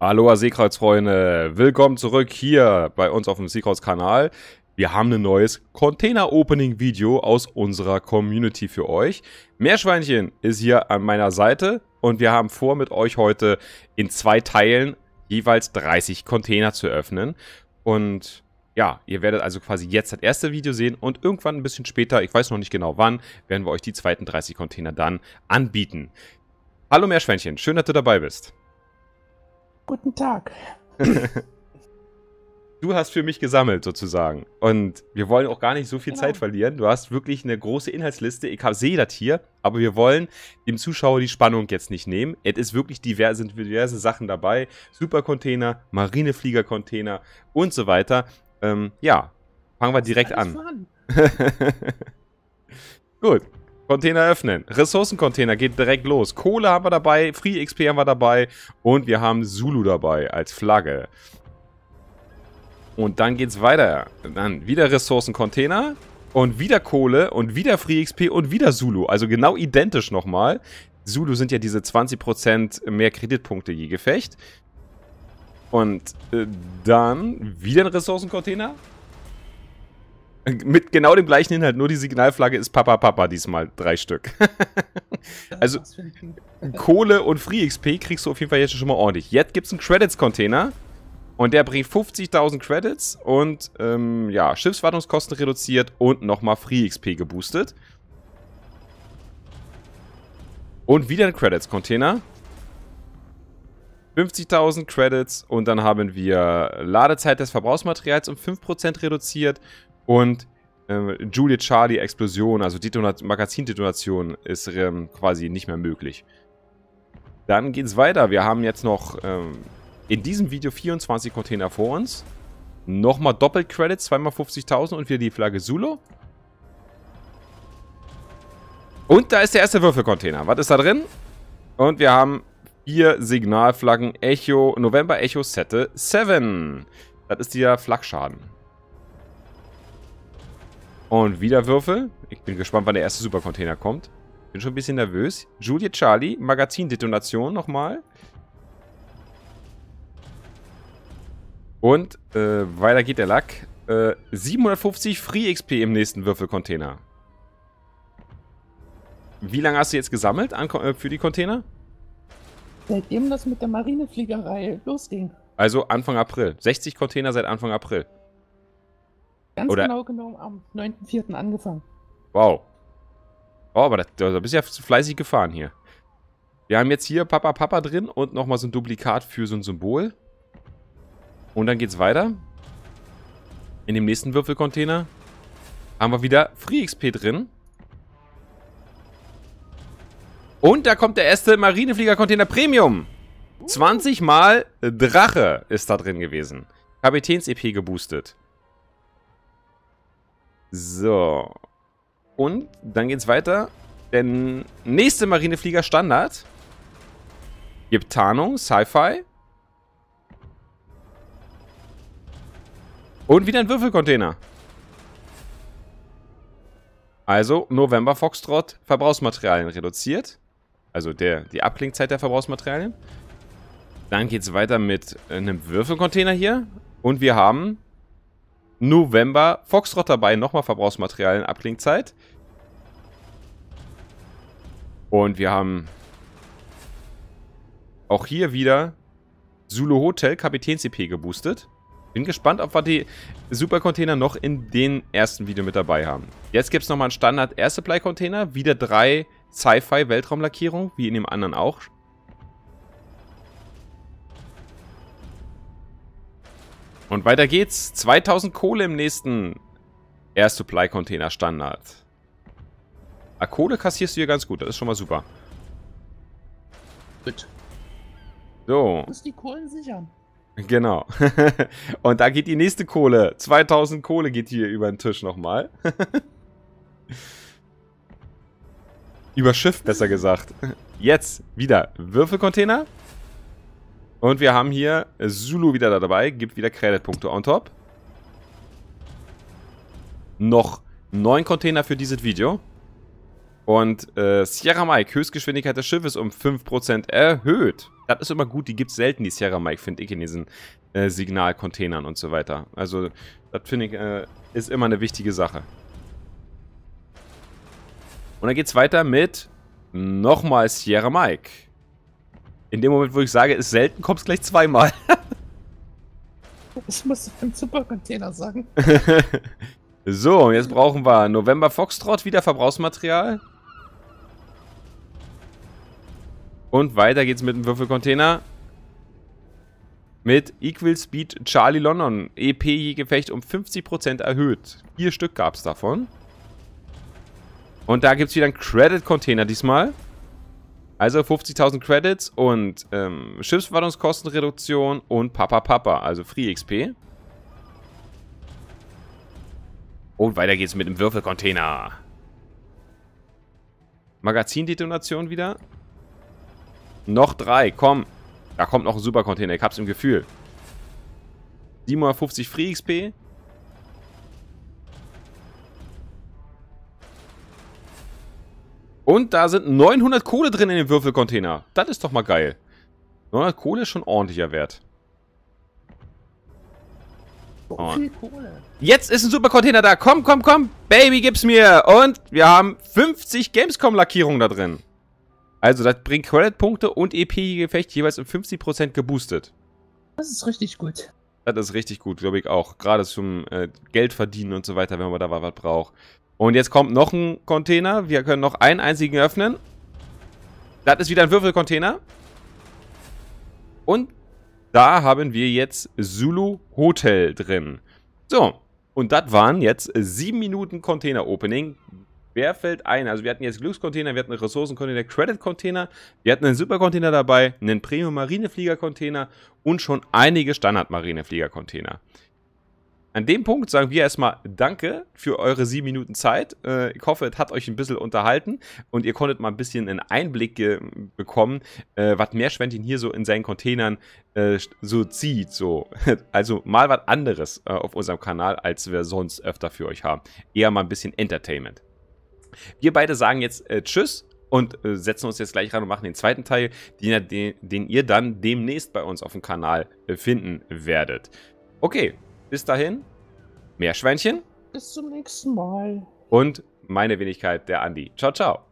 Aloha Seekreuz-Freunde, willkommen zurück hier bei uns auf dem Seekreuz-Kanal. Wir haben ein neues Container-Opening-Video aus unserer Community für euch. Meerschweinchen ist hier an meiner Seite und wir haben vor, mit euch heute in zwei Teilen jeweils 30 Container zu öffnen. Und ja, ihr werdet also quasi jetzt das erste Video sehen und irgendwann ein bisschen später, ich weiß noch nicht genau wann, werden wir euch die zweiten 30 Container dann anbieten. Hallo Meerschweinchen, schön, dass du dabei bist. Guten Tag. du hast für mich gesammelt sozusagen. Und wir wollen auch gar nicht so viel genau. Zeit verlieren. Du hast wirklich eine große Inhaltsliste. Ich sehe das hier, aber wir wollen dem Zuschauer die Spannung jetzt nicht nehmen. Es ist wirklich diverse, sind diverse Sachen dabei. Supercontainer, Marinefliegercontainer und so weiter. Ähm, ja, fangen wir direkt an. Gut. Container öffnen. Ressourcencontainer geht direkt los. Kohle haben wir dabei, Free XP haben wir dabei und wir haben Zulu dabei als Flagge. Und dann geht's weiter. Dann wieder Ressourcencontainer und wieder Kohle und wieder Free XP und wieder Zulu. Also genau identisch nochmal. Zulu sind ja diese 20% mehr Kreditpunkte je Gefecht. Und äh, dann wieder ein Ressourcencontainer, mit genau dem gleichen Inhalt, nur die Signalflagge ist Papa Papa diesmal, drei Stück. also Kohle und Free XP kriegst du auf jeden Fall jetzt schon mal ordentlich. Jetzt gibt es einen Credits-Container und der bringt 50.000 Credits und ähm, ja, Schiffswartungskosten reduziert und nochmal Free XP geboostet. Und wieder ein Credits-Container. 50.000 Credits und dann haben wir Ladezeit des Verbrauchsmaterials um 5% reduziert, und äh, Juliet Charlie Explosion, also Detonat Magazindetonation, ist ähm, quasi nicht mehr möglich. Dann geht's weiter. Wir haben jetzt noch ähm, in diesem Video 24 Container vor uns. Nochmal Doppelcredits, zweimal 50.000 und wieder die Flagge Sulo. Und da ist der erste Würfelcontainer. Was ist da drin? Und wir haben vier Signalflaggen Echo, November Echo Sette 7. Das ist der Flaggschaden. Und wieder Würfel. Ich bin gespannt, wann der erste Supercontainer kommt. Bin schon ein bisschen nervös. Julia Charlie, Magazindetonation nochmal. Und äh, weiter geht der Lack. Äh, 750 Free XP im nächsten Würfelcontainer. Wie lange hast du jetzt gesammelt an, äh, für die Container? Seitdem das mit der Marinefliegerei losging. Also Anfang April. 60 Container seit Anfang April. Ganz Oder genau genommen am 9.4. angefangen. Wow. Oh, aber da, also, bist du ja fleißig gefahren hier. Wir haben jetzt hier Papa Papa drin und nochmal so ein Duplikat für so ein Symbol. Und dann geht's weiter. In dem nächsten Würfelcontainer haben wir wieder Free XP drin. Und da kommt der erste Marinefliegercontainer Premium. 20 uh. mal Drache ist da drin gewesen. Kapitäns-EP geboostet. So. Und dann geht's weiter. Denn nächste Marineflieger Standard gibt Tarnung, Sci-Fi. Und wieder ein Würfelcontainer. Also November Foxtrot Verbrauchsmaterialien reduziert. Also der, die Abklingzeit der Verbrauchsmaterialien. Dann geht's weiter mit einem Würfelcontainer hier. Und wir haben November. Foxtrot dabei, nochmal Verbrauchsmaterial in Abklingzeit. Und wir haben auch hier wieder Zulu Hotel Kapitän CP geboostet. Bin gespannt, ob wir die Supercontainer noch in den ersten Video mit dabei haben. Jetzt gibt es nochmal einen Standard Air Supply Container. Wieder drei Sci-Fi Weltraumlackierungen, wie in dem anderen auch. Und weiter geht's. 2000 Kohle im nächsten Air Supply Container Standard. Ah, Kohle kassierst du hier ganz gut. Das ist schon mal super. Gut. So. Du musst die Kohlen sichern. Genau. Und da geht die nächste Kohle. 2000 Kohle geht hier über den Tisch nochmal. über Schiff, besser gesagt. Jetzt wieder Würfelcontainer. Und wir haben hier Zulu wieder da dabei. Gibt wieder Creditpunkte on top. Noch neun Container für dieses Video. Und äh, Sierra Mike, Höchstgeschwindigkeit des Schiffes um 5% erhöht. Das ist immer gut, die gibt es selten, die Sierra Mike, finde ich, in diesen äh, Signalcontainern und so weiter. Also, das finde ich, äh, ist immer eine wichtige Sache. Und dann geht es weiter mit nochmal Sierra Mike. In dem Moment, wo ich sage, ist selten, kommst gleich zweimal. ich muss im Supercontainer sagen. so, jetzt brauchen wir November Foxtrot, wieder Verbrauchsmaterial. Und weiter geht's mit dem Würfelcontainer. Mit Equal Speed Charlie London. EP je Gefecht um 50% erhöht. Vier Stück gab's davon. Und da gibt's wieder einen Credit-Container diesmal. Also 50.000 Credits und ähm, Schiffswartungskostenreduktion und Papa Papa, also Free XP. Und weiter geht's mit dem Würfelcontainer. Magazindetonation wieder. Noch drei, komm. Da kommt noch ein Supercontainer, ich hab's im Gefühl. 750 Free XP. Und da sind 900 Kohle drin in dem Würfelcontainer. Das ist doch mal geil. 900 Kohle ist schon ordentlicher Wert. So viel Kohle. Jetzt ist ein super Container da. Komm, komm, komm. Baby, gib's mir. Und wir haben 50 Gamescom-Lackierungen da drin. Also, das bringt Credit-Punkte und EP-Gefecht jeweils um 50% geboostet. Das ist richtig gut. Das ist richtig gut, glaube ich auch. Gerade zum äh, Geld verdienen und so weiter, wenn man da was braucht. Und jetzt kommt noch ein Container. Wir können noch einen einzigen öffnen. Das ist wieder ein Würfelcontainer. Und da haben wir jetzt Zulu Hotel drin. So, und das waren jetzt 7 Minuten Container-Opening. Wer fällt ein? Also wir hatten jetzt Glückscontainer, wir hatten einen Ressourcencontainer, Credit-Container, wir hatten einen Supercontainer dabei, einen Premium-Marineflieger-Container und schon einige Standard-Marineflieger-Container. An dem Punkt sagen wir erstmal Danke für eure sieben Minuten Zeit. Äh, ich hoffe, es hat euch ein bisschen unterhalten und ihr konntet mal ein bisschen einen Einblick bekommen, äh, was Meerschwänchen hier so in seinen Containern äh, so zieht. So. Also mal was anderes auf unserem Kanal, als wir sonst öfter für euch haben. Eher mal ein bisschen Entertainment. Wir beide sagen jetzt äh, Tschüss und äh, setzen uns jetzt gleich ran und machen den zweiten Teil, den, den, den ihr dann demnächst bei uns auf dem Kanal äh, finden werdet. Okay, bis dahin, mehr Schweinchen. Bis zum nächsten Mal. Und meine Wenigkeit, der Andi. Ciao, ciao.